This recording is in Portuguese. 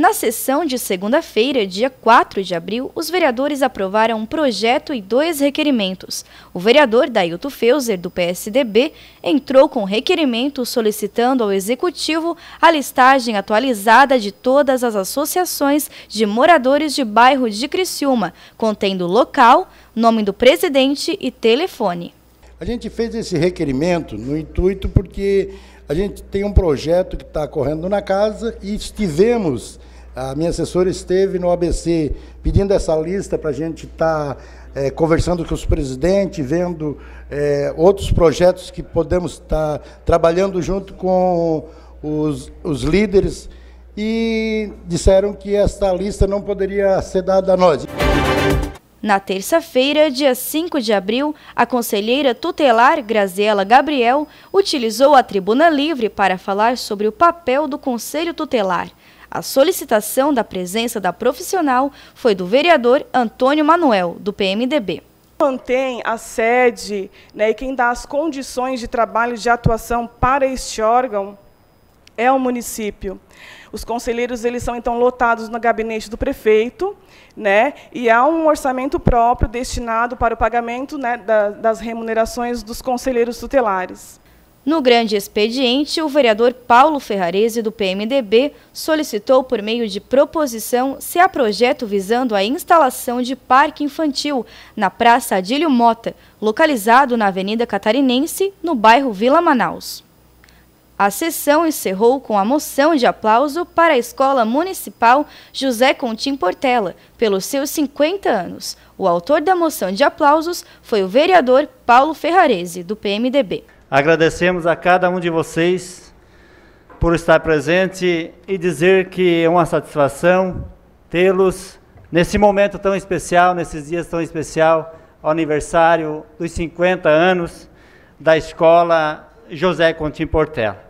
Na sessão de segunda-feira, dia 4 de abril, os vereadores aprovaram um projeto e dois requerimentos. O vereador Dailto Feuser, do PSDB, entrou com requerimento solicitando ao Executivo a listagem atualizada de todas as associações de moradores de bairro de Criciúma, contendo local, nome do presidente e telefone. A gente fez esse requerimento no intuito porque a gente tem um projeto que está correndo na casa e estivemos, a minha assessora esteve no ABC pedindo essa lista para a gente estar tá, é, conversando com os presidentes, vendo é, outros projetos que podemos estar tá trabalhando junto com os, os líderes e disseram que essa lista não poderia ser dada a nós. Na terça-feira, dia 5 de abril, a conselheira tutelar Graziela Gabriel utilizou a Tribuna Livre para falar sobre o papel do Conselho Tutelar. A solicitação da presença da profissional foi do vereador Antônio Manuel, do PMDB mantém a sede né, e quem dá as condições de trabalho de atuação para este órgão é o município. Os conselheiros eles são então lotados no gabinete do prefeito, né? E há um orçamento próprio destinado para o pagamento né, da, das remunerações dos conselheiros tutelares. No grande expediente, o vereador Paulo Ferrarese, do PMDB, solicitou por meio de proposição se há projeto visando a instalação de parque infantil na Praça Adílio Mota, localizado na Avenida Catarinense, no bairro Vila Manaus. A sessão encerrou com a moção de aplauso para a Escola Municipal José Contim Portela, pelos seus 50 anos. O autor da moção de aplausos foi o vereador Paulo Ferrarese, do PMDB. Agradecemos a cada um de vocês por estar presente e dizer que é uma satisfação tê-los nesse momento tão especial, nesses dias tão especial, aniversário dos 50 anos da escola José Contim Portela.